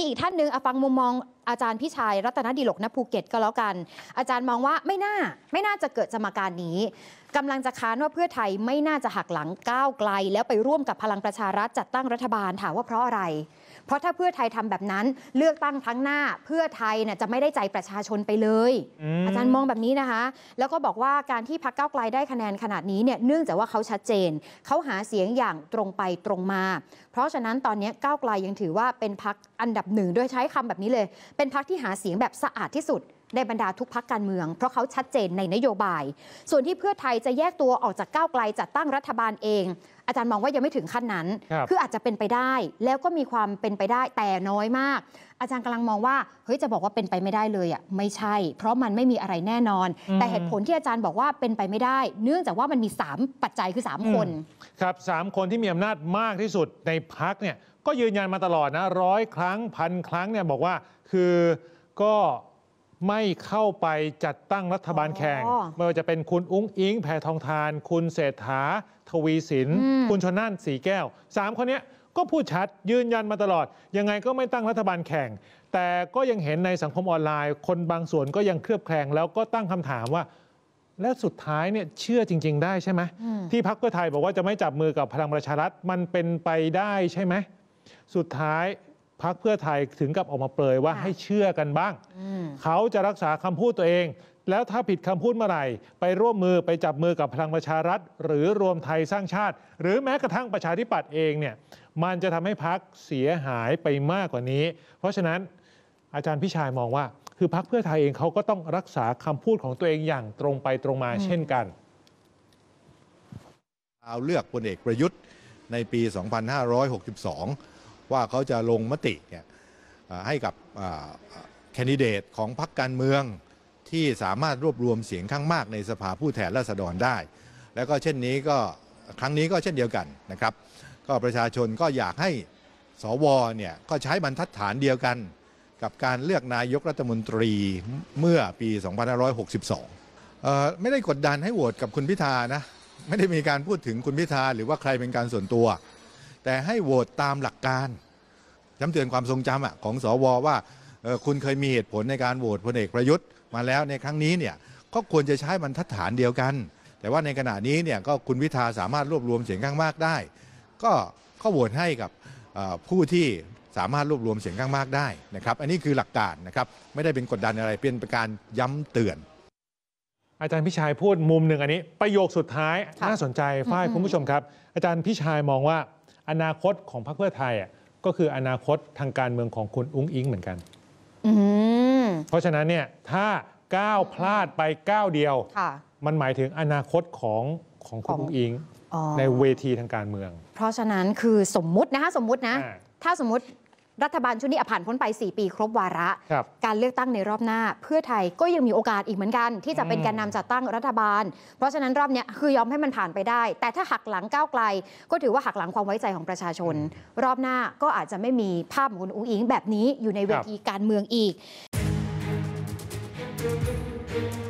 ีอีกท่านหนึ่งฟังมุมมองอาจารย์พี่ชาย รัตนดีหลกนภูเก็ตก็แล้วกัน อาจารย์มองว่าไม่น่า ไม่น่าจะเกิดสมการนี้กำลังจะค้านว่าเพื่อไทยไม่น่าจะหักหลังก้าวไกล แล้วไปร่วมกับพลังประชารัฐจัดตั้งรัฐบาลถามว่าเพราะอะไร เพราะถ้าเพื่อไทยทำแบบนั้นเลือกตั้งครั้งหน้าเพื่อไทยน่ยจะไม่ได้ใจประชาชนไปเลย อาจารย์มองแบบนี้นะคะ แล้วก็บอกว่าการที่พักก้าวไกลได้คะแนนขนาดนี้เนี่ยเนื่องจากว่าเขาชัดเจนเขาหาเสียงอย่างตรงไปตรงมา เพราะฉะนั้นตอนนี้ก้าวไกลยังถือว่าเป็นพักอันดับหนึ่งโดยใช้คำแบบนี้เลย เป็นพักที่หาเสียงแบบสะอาดที่สุดในบรรดาทุกพักการเมือง เพราะเขาชัดเจนในนโยบาย ส่วนที่เพื่อไทยจะแยกตัวออกจากก้าวไกลจัดตั้งรัฐบาลเอง อาจารย์มองว่ายังไม่ถึงขั้นนั้นคืออาจจะเป็นไปได้แล้วก็มีความเป็นไปได้แต่น้อยมาก อาจารย์กำลังมองว่าเฮ้ยจะบอกว่าเป็นไปไม่ได้เลยอ่ะไม่ใช่ เพราะมันไม่มีอะไรแน่นอน แต่เหตุผลที่อาจารย์บอกว่าเป็นไปไม่ได้ เนื่องจากว่ามันมี 3 ปัจจัยคือ 3 คน ครับ3คนที่มีอำนาจมากที่สุดในพักเนี่ยก็ยืนยันมาตลอดนะร้อยครั้งพันครั้งเนี่ยบอกว่าคือก็ไม่เข้าไปจัดตั้งรัฐบาลแข่งไม่ว่าจะเป็นคุณอุ้งอิงแพทองทาน คุณเศรษฐา ทวีสิน คุณชนนั่น สีแก้ว สามคนนี้ก็พูดชัดยืนยันมาตลอด ยังไงก็ไม่ตั้งรัฐบาลแข่ง แต่ก็ยังเห็นในสังคมออนไลน์ คนบางส่วนก็ยังเครือบแคลงแล้วก็ตั้งคำถามว่า แล้วสุดท้ายเนี่ยเชื่อจริงๆได้ใช่ไหมที่พักเพื่อไทยบอกว่าจะไม่จับมือกับพลังประชารัฐ มันเป็นไปได้ใช่ไหมสุดท้ายพักเพื่อไทยถึงกับออกมาเปรยว่าให้เชื่อกันบ้าง เขาจะรักษาคำพูดตัวเอง แล้วถ้าผิดคำพูดเมื่อไหร่ ไปร่วมมือไปจับมือกับพลังประชารัฐ หรือรวมไทยสร้างชาติ หรือแม้กระทั่งประชาธิปัตย์เองเนี่ยมันจะทำให้พักเสียหายไปมากกว่านี้ เพราะฉะนั้นอาจารย์พิชัยมองว่า คือพักเพื่อไทยเองเขาก็ต้องรักษาคำพูดของตัวเองอย่างตรงไปตรงมาเช่นกันเอาเลือกพลเอกประยุทธ์ในปี 2562ว่าเขาจะลงมติเนี่ยให้กับแคนดิเดตของพรรคการเมืองที่สามารถรวบรวมเสียงข้างมากในสภาผู้แทนราษฎรได้ แล้วก็เช่นนี้ก็ ครั้งนี้ก็เช่นเดียวกันนะครับ ก็ประชาชนก็อยากให้สวเนี่ย ก็ใช้บรรทัดฐานเดียวกันกับการเลือกนายกรัฐมนตรีเมื่อปี 2562 เออ่ไม่ได้กดดันให้โหวตกับคุณพิธานะ ไม่ได้มีการพูดถึงคุณพิธาหรือว่าใครเป็นการส่วนตัว แต่ให้โหวตตามหลักการย้ำเตือนความทรงจำอะของสวว่าคุณเคยมีเหตุผลในการโหวตพลเอกประยุทธ์มาแล้วในครั้งนี้เนี่ยก็ควรจะใช้บรรทัดฐานเดียวกัน แต่ว่าในขณะนี้เนี่ยก็คุณวิทาสามารถรวบรวมเสียงข้างมากได้ ก็ก็โหวตให้กับผู้ที่สามารถรวบรวมเสียงข้างมากได้นะครับอันนี้คือหลักการนะครับไม่ได้เป็นกดดันอะไรเป็นการย้ำเตือน อาจารย์พิชัยพูดมุมหนึ่งอันนี้ประโยคสุดท้ายน่าสนใจฝ่ายคุณผู้ชมครับ อาจารย์พิชัยมองว่าอนาคตของพรรคเพื่อไทยอะก็คืออนาคตทางการเมืองของคุณอุ้งอิงเหมือนกัน เพราะฉะนั้นเนี่ยถ้าก้าวพลาดไปก้าวเดียว มันหมายถึงอนาคตของของคุณอุ้งอิงในเวทีทางการเมือง เพราะฉะนั้นคือสมมุตินะคะสมมุตินะ ถ้าสมมติรัฐบาลชุดนี้ผ่านพ้นไป 4 ปีครบวาระ การเลือกตั้งในรอบหน้า เพื่อไทยก็ยังมีโอกาสอีกเหมือนกัน ที่จะเป็นแกนนาจัดตั้งรัฐบาล เพราะฉะนั้นรอบนี้คือยอมให้มันผ่านไปได้ แต่ถ้าหักหลังก้าวไกล ก็ถือว่าหักหลังความไว้ใจของประชาชน รอบหน้าก็อาจจะไม่มีภาพคุณอุ้งอิงแบบนี้อยู่ในเวทีการเมืองอีก